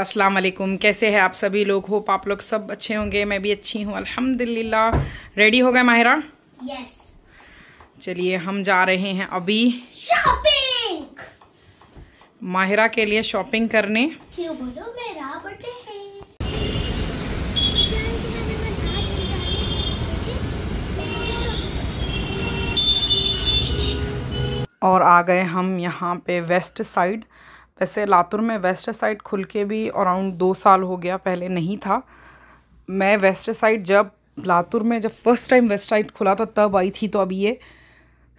अस्सलाम वालेकुम कैसे हैं आप सभी लोग होप आप लोग सब अच्छे होंगे मैं भी अच्छी हूँ अल्हम्दुलिल्लाह रेडी हो गए माहिरा यस चलिए हम जा रहे हैं अभी शॉपिंग माहिरा के लिए शॉपिंग करने क्यों बोलो मेरा बर्थडे है और आ गए हम यहाँ पे वेस्ट साइड वैसे लातुर में वेस्ट साइड खुल के भी अराउंड दो साल हो गया पहले नहीं था मैं वेस्ट साइड जब लातुर में जब फर्स्ट टाइम वेस्ट साइड खुला था तब आई थी तो अब ये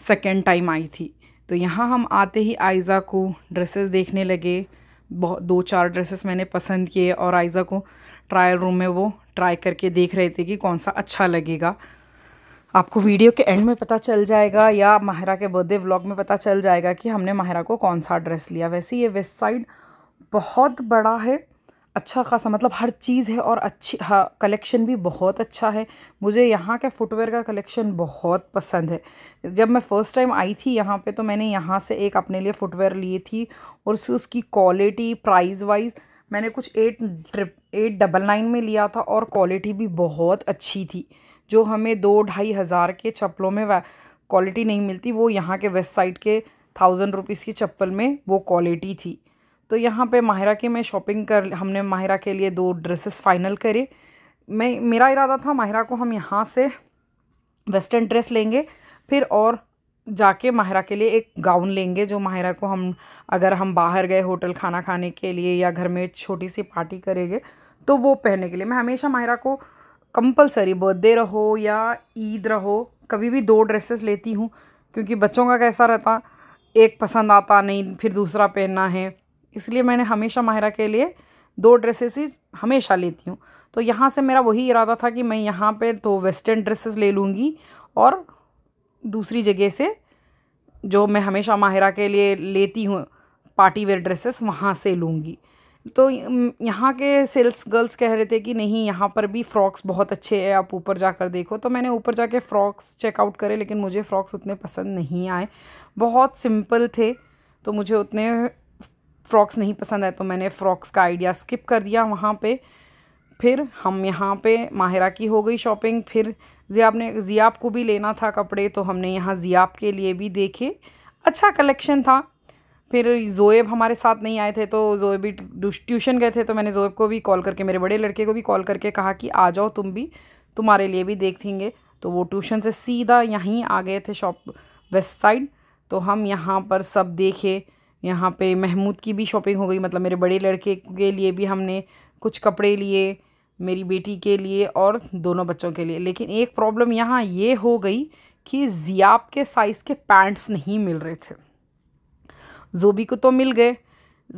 सेकेंड टाइम आई थी तो यहाँ हम आते ही आयज़ा को ड्रेसेस देखने लगे बहुत दो चार ड्रेसेस मैंने पसंद किए और आयज़ा को ट्रायल रूम में वो ट्राई करके देख रहे थे कि कौन सा अच्छा लगेगा आपको वीडियो के एंड में पता चल जाएगा या माहरा के बर्थडे व्लॉग में पता चल जाएगा कि हमने माहरा को कौन सा ड्रेस लिया वैसे ये वेस्ट साइड बहुत बड़ा है अच्छा खासा मतलब हर चीज़ है और अच्छी हाँ कलेक्शन भी बहुत अच्छा है मुझे यहाँ के फुटवेयर का कलेक्शन बहुत पसंद है जब मैं फ़र्स्ट टाइम आई थी यहाँ पे तो मैंने यहाँ से एक अपने लिए फुटवेयर लिए थी और उसकी उसकी क्वालिटी प्राइस वाइज मैंने कुछ एट ट्रिप एट डबल नाइन में लिया था और क्वालिटी भी बहुत अच्छी थी जो हमें दो ढाई हज़ार के चप्पलों में क्वालिटी नहीं मिलती वो यहाँ के वेस्ट साइड के थाउजेंड रुपीज़ की चप्पल में वो क्वालिटी थी तो यहाँ पे माहिरा के मैं शॉपिंग कर हमने माहिरा के लिए दो ड्रेसेस फाइनल करे मैं मेरा इरादा था माहिरा को हम यहाँ से वेस्टर्न ड्रेस लेंगे फिर और जाके माहिरा के लिए एक गाउन लेंगे जो माहिरा को हम अगर हम बाहर गए होटल खाना खाने के लिए या घर में छोटी सी पार्टी करेंगे तो वो पहनने के लिए मैं हमेशा माहिरा को कंपलसरी बर्थडे रहो या ईद रहो कभी भी दो ड्रेसेस लेती हूँ क्योंकि बच्चों का कैसा रहता एक पसंद आता नहीं फिर दूसरा पहनना है इसलिए मैंने हमेशा माहिरा के लिए दो ड्रेसेस हमेशा लेती हूँ तो यहाँ से मेरा वही इरादा था कि मैं यहाँ पे तो वेस्टर्न ड्रेसेस ले लूँगी और दूसरी जगह से जो मैं हमेशा माहिरा के लिए लेती हूँ पार्टी वेयर ड्रेसेस वहाँ से लूँगी तो यहाँ के सेल्स गर्ल्स कह रहे थे कि नहीं यहाँ पर भी फ्रॉक्स बहुत अच्छे हैं आप ऊपर जाकर देखो तो मैंने ऊपर जाके फ़्रॉक्स चेकआउट करे लेकिन मुझे फ़्रॉक्स उतने पसंद नहीं आए बहुत सिंपल थे तो मुझे उतने फ़्रॉक्स नहीं पसंद आए तो मैंने फ़्रॉक्स का आइडिया स्किप कर दिया वहाँ पर फिर हम यहाँ पे माहिरा की हो गई शॉपिंग फिर ज़ियाब ने ज़ियाब को भी लेना था कपड़े तो हमने यहाँ ज़ियाब के लिए भी देखे अच्छा कलेक्शन था फिर जोएब हमारे साथ नहीं आए थे तो जोएब भी ट्यूशन गए थे तो मैंने जोएब को भी कॉल करके मेरे बड़े लड़के को भी कॉल करके कहा कि आ जाओ तुम भी तुम्हारे लिए भी देखेंगे तो वो ट्यूशन से सीधा यहीं आ गए थे शॉप वेस्ट साइड तो हम यहाँ पर सब देखे यहाँ पे महमूद की भी शॉपिंग हो गई मतलब मेरे बड़े लड़के के लिए भी हमने कुछ कपड़े लिए मेरी बेटी के लिए और दोनों बच्चों के लिए लेकिन एक प्रॉब्लम यहाँ ये हो गई कि ज़ियाब के साइज़ के पैंट्स नहीं मिल रहे थे जोबी को तो मिल गए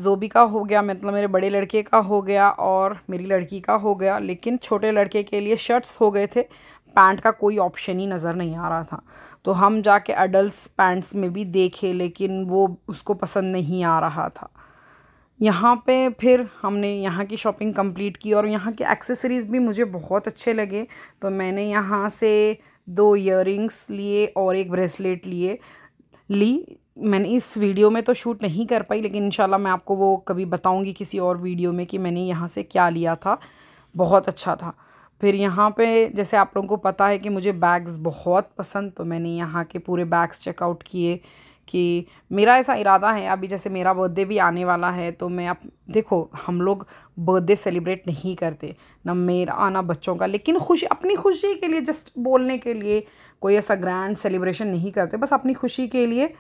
जोबी का हो गया मतलब मेरे बड़े लड़के का हो गया और मेरी लड़की का हो गया लेकिन छोटे लड़के के लिए शर्ट्स हो गए थे पैंट का कोई ऑप्शन ही नज़र नहीं आ रहा था तो हम जाके अडल्ट पैंट्स में भी देखे लेकिन वो उसको पसंद नहीं आ रहा था यहाँ पे फिर हमने यहाँ की शॉपिंग कंप्लीट की और यहाँ के एक्सेसरीज़ भी मुझे बहुत अच्छे लगे तो मैंने यहाँ से दो इयर लिए और एक ब्रेसलेट लिए ली मैंने इस वीडियो में तो शूट नहीं कर पाई लेकिन इंशाल्लाह मैं आपको वो कभी बताऊंगी किसी और वीडियो में कि मैंने यहाँ से क्या लिया था बहुत अच्छा था फिर यहाँ पे जैसे आप लोगों को पता है कि मुझे बैग्स बहुत पसंद तो मैंने यहाँ के पूरे बैग्स चेकआउट किए कि मेरा ऐसा इरादा है अभी जैसे मेरा बर्थडे भी आने वाला है तो मैं आप देखो हम लोग बर्थडे सेलिब्रेट नहीं करते ना मेरा ना बच्चों का लेकिन खुशी अपनी खुशी के लिए जस्ट बोलने के लिए कोई ऐसा ग्रैंड सेलिब्रेशन नहीं करते बस अपनी खुशी के लिए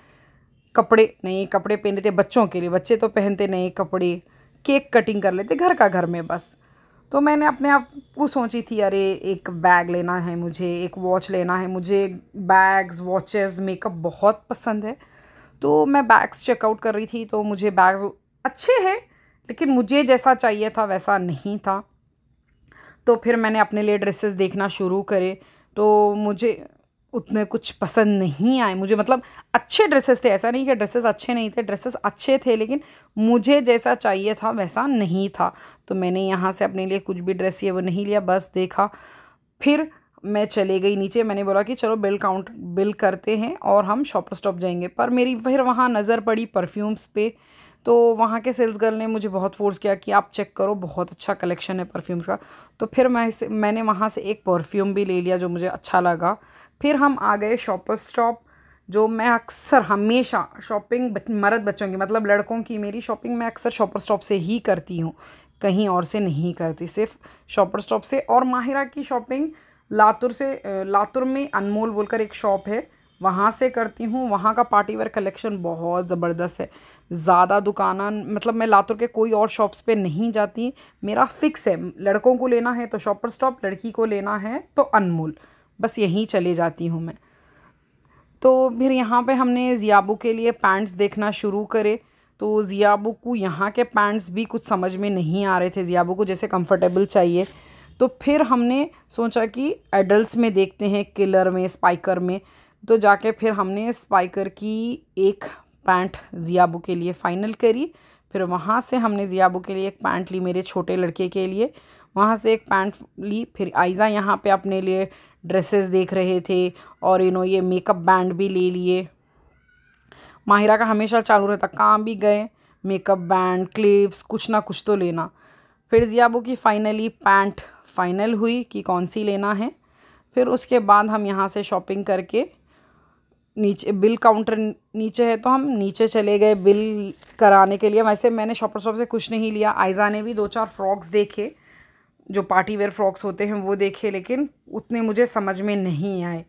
कपड़े नहीं कपड़े पहने थे बच्चों के लिए बच्चे तो पहनते नहीं कपड़े केक कटिंग कर लेते घर का घर में बस तो मैंने अपने आप को सोची थी अरे एक बैग लेना है मुझे एक वॉच लेना है मुझे बैग्स वॉचेस मेकअप बहुत पसंद है तो मैं बैग्स चेकआउट कर रही थी तो मुझे बैग्स अच्छे हैं लेकिन मुझे जैसा चाहिए था वैसा नहीं था तो फिर मैंने अपने लिए ड्रेसेस देखना शुरू करे तो मुझे उतने कुछ पसंद नहीं आए मुझे मतलब अच्छे ड्रेसेस थे ऐसा नहीं कि ड्रेसेस अच्छे नहीं थे ड्रेसेस अच्छे थे लेकिन मुझे जैसा चाहिए था वैसा नहीं था तो मैंने यहाँ से अपने लिए कुछ भी ड्रेस ये वो नहीं लिया बस देखा फिर मैं चले गई नीचे मैंने बोला कि चलो बिल काउंट बिल करते हैं और हम शॉपर स्टॉप जाएंगे पर मेरी फिर वहाँ नज़र पड़ी परफ्यूम्स पे तो वहाँ के सेल्स गर्ल ने मुझे बहुत फोर्स किया कि आप चेक करो बहुत अच्छा कलेक्शन है परफ्यूम्स का तो फिर मैं इसे मैंने वहाँ से एक परफ्यूम भी ले लिया जो मुझे अच्छा लगा फिर हम आ गए शॉपर स्टॉप जो मैं अक्सर हमेशा शॉपिंग मर्द बच्चों की मतलब लड़कों की मेरी शॉपिंग मैं अक्सर शॉपर स्टॉप से ही करती हूँ कहीं और से नहीं करती सिर्फ शॉपर स्टॉप से और माहिरा की शॉपिंग लातुर से लातुर में अनमोल बोलकर एक शॉप है वहाँ से करती हूँ वहाँ का पार्टी वेयर कलेक्शन बहुत ज़बरदस्त है ज़्यादा दुकाना मतलब मैं लातुर के कोई और शॉप्स पे नहीं जाती मेरा फिक्स है लड़कों को लेना है तो शॉपर स्टॉप लड़की को लेना है तो अनमोल बस यहीं चले जाती हूँ मैं तो फिर यहाँ पे हमने ज़ियाबू के लिए पैंट्स देखना शुरू करे तो ज़ियाबू को यहाँ के पैंट्स भी कुछ समझ में नहीं आ रहे थे ज़ियाबू को जैसे कम्फर्टेबल चाहिए तो फिर हमने सोचा कि एडल्ट्स में देखते हैं किलर में स्पाइकर में तो जाके फिर हमने स्पाइकर की एक पैंट ज़ियाबू के लिए फ़ाइनल करी फिर वहाँ से हमने ज़ियाबू के लिए एक पैंट ली मेरे छोटे लड़के के लिए वहाँ से एक पैंट ली फिर आयज़ा यहाँ पे अपने लिए ड्रेसेस देख रहे थे और यू नो ये मेकअप बैंड भी ले लिए माहिरा का हमेशा चालू रहता काम भी गए मेकअप बैंड क्लिप्स कुछ ना कुछ तो लेना फिर ज़ियाबू की फ़ाइनली पैंट फ़ाइनल हुई कि कौन सी लेना है फिर उसके बाद हम यहाँ से शॉपिंग करके नीचे बिल काउंटर नीचे है तो हम नीचे चले गए बिल कराने के लिए वैसे मैंने शॉपर शॉप से कुछ नहीं लिया आयजा ने भी दो चार फ्रॉक्स देखे जो पार्टी वेयर फ्रॉक्स होते हैं वो देखे लेकिन उतने मुझे समझ में नहीं आए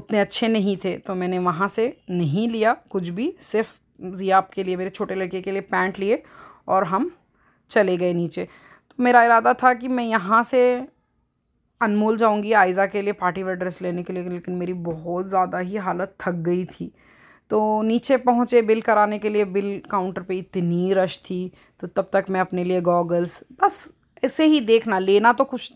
उतने अच्छे नहीं थे तो मैंने वहाँ से नहीं लिया कुछ भी सिर्फ जियाब के लिए मेरे छोटे लड़के के लिए पैंट लिए और हम चले गए नीचे तो मेरा इरादा था कि मैं यहाँ से अनमोल जाऊंगी आयज़ा के लिए पार्टी वेयर ड्रेस लेने के लिए लेकिन मेरी बहुत ज़्यादा ही हालत थक गई थी तो नीचे पहुँचे बिल कराने के लिए बिल काउंटर पे इतनी रश थी तो तब तक मैं अपने लिए गॉगल्स बस ऐसे ही देखना लेना तो कुछ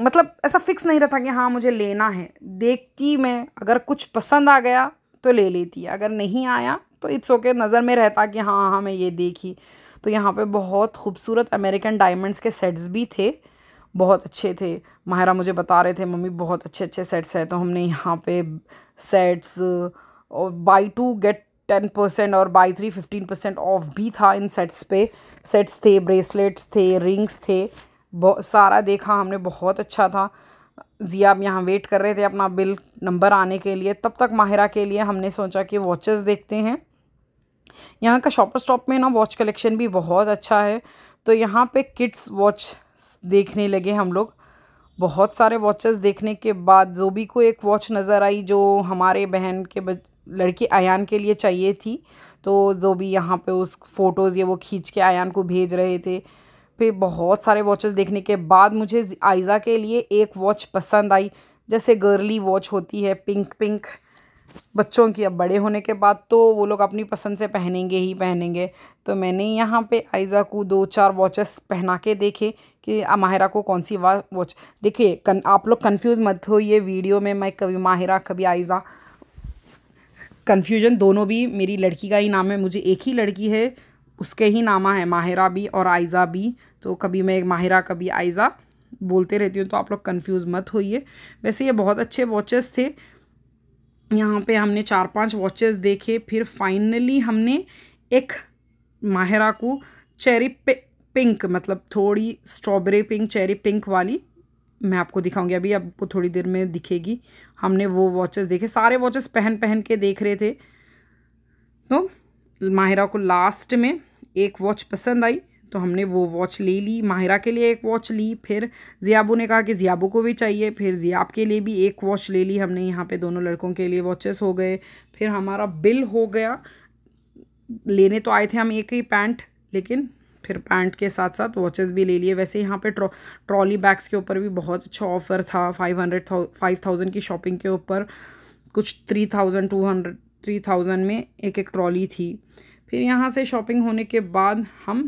मतलब ऐसा फिक्स नहीं रहता कि हाँ मुझे लेना है देखती मैं अगर कुछ पसंद आ गया तो ले लेती अगर नहीं आया तो इट्स ओके okay, नज़र में रहता कि हाँ हाँ मैं ये देखी तो यहाँ पे बहुत खूबसूरत अमेरिकन डायमंड्स के सेट्स भी थे बहुत अच्छे थे माहिरा मुझे बता रहे थे मम्मी बहुत अच्छे अच्छे सेट्स हैं तो हमने यहाँ पे सेट्स और buy two get ten percent और buy three fifteen percent off भी था इन सेट्स पे सेट्स थे ब्रेसलेट्स थे रिंग्स थे बहुत सारा देखा हमने बहुत अच्छा था जी आप यहाँ वेट कर रहे थे अपना बिल नंबर आने के लिए तब तक माहिरा के लिए हमने सोचा कि वॉचेस देखते हैं यहाँ का शॉपर स्टॉप में ना वॉच कलेक्शन भी बहुत अच्छा है तो यहाँ पे किड्स वॉच देखने लगे हम लोग बहुत सारे वॉचेस देखने के बाद जो भी को एक वॉच नज़र आई जो हमारे बहन के बच लड़की आयान के लिए चाहिए थी तो जो भी यहाँ पे उस फ़ोटोज़ ये वो खींच के आयान को भेज रहे थे फिर बहुत सारे वॉचेस देखने के बाद मुझे आयज़ा के लिए एक वॉच पसंद आई जैसे गर्ली वॉच होती है पिंक पिंक बच्चों की अब बड़े होने के बाद तो वो लोग अपनी पसंद से पहनेंगे ही पहनेंगे तो मैंने यहाँ पे आयज़ा को दो चार वॉचेस पहना के देखे कि माहिरा को कौन सी वा वॉच देखिए कन आप लोग कंफ्यूज मत हो ये वीडियो में मैं कभी माहिरा कभी आयज़ा कन्फ्यूजन दोनों भी मेरी लड़की का ही नाम है मुझे एक ही लड़की है उसके ही नामा है माहिरा भी और आयज़ा भी तो कभी मैं माहिरा कभी आयज़ा बोलते रहती हूँ तो आप लोग कंफ्यूज मत होइए वैसे ये बहुत अच्छे वॉचेस थे यहाँ पे हमने चार पांच वॉचेस देखे फिर फाइनली हमने एक माहिरा को चेरी पिंक मतलब थोड़ी स्ट्रॉबेरी पिंक चेरी पिंक वाली मैं आपको दिखाऊंगी अभी आपको थोड़ी देर में दिखेगी हमने वो वॉचेस देखे सारे वॉचेस पहन पहन के देख रहे थे तो माहिरा को लास्ट में एक वॉच पसंद आई तो हमने वो वॉच ले ली माहिरा के लिए एक वॉच ली फिर ज़ियाबू ने कहा कि ज़ियाबू को भी चाहिए फिर ज़ियाब के लिए भी एक वॉच ले ली हमने यहाँ पे दोनों लड़कों के लिए वॉचेस हो गए फिर हमारा बिल हो गया लेने तो आए थे हम एक ही पैंट लेकिन फिर पैंट के साथ साथ वॉचेस भी ले लिए वैसे यहाँ पे ट्रॉ ट्रॉली बैग्स के ऊपर भी बहुत अच्छा ऑफ़र था फाइव हंड्रेड फाइव थाउजेंड की शॉपिंग के ऊपर कुछ three thousand two hundred three thousand में एक एक ट्रॉली थी फिर यहाँ से शॉपिंग होने के बाद हम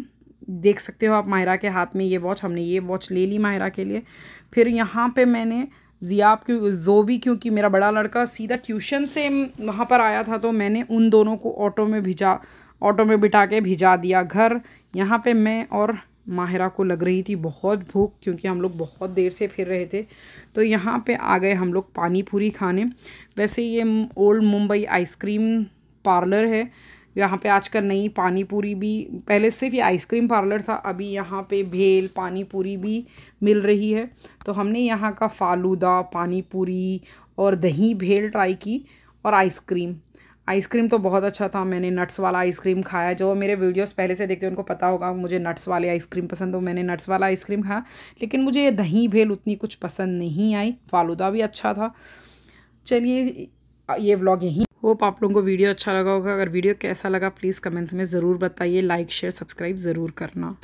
देख सकते हो आप माहिरा के हाथ में ये वॉच हमने ये वॉच ले ली माहिरा के लिए फिर यहाँ पे मैंने ज़ियाब क्यों जो भी क्योंकि मेरा बड़ा लड़का सीधा ट्यूशन से वहाँ पर आया था तो मैंने उन दोनों को ऑटो में भिजा ऑटो में बिठा के भिजा दिया घर यहाँ पे मैं और माहिरा को लग रही थी बहुत भूख क्योंकि हम लोग बहुत देर से फिर रहे थे तो यहाँ पे आ गए हम लोग पानी पूरी खाने वैसे ये ओल्ड मुंबई आइसक्रीम पार्लर है यहाँ पे आजकल नई पानी पूरी भी पहले सिर्फ ये आइसक्रीम पार्लर था अभी यहाँ पे भेल पानी पूरी भी मिल रही है तो हमने यहाँ का फालूदा पानी पूरी और दही भेल ट्राई की और आइसक्रीम आइसक्रीम तो बहुत अच्छा था मैंने नट्स वाला आइसक्रीम खाया जो मेरे वीडियोस पहले से देखते हैं उनको पता होगा मुझे नट्स वाले आइसक्रीम पसंद हो तो मैंने नट्स वाला आइसक्रीम खाया लेकिन मुझे ये दही भेल उतनी कुछ पसंद नहीं आई फालूदा भी अच्छा था चलिए ये व्लॉग यहीं होप आप लोगों को वीडियो अच्छा लगा होगा अगर वीडियो कैसा लगा प्लीज़ कमेंट्स में ज़रूर बताइए लाइक शेयर सब्सक्राइब ज़रूर करना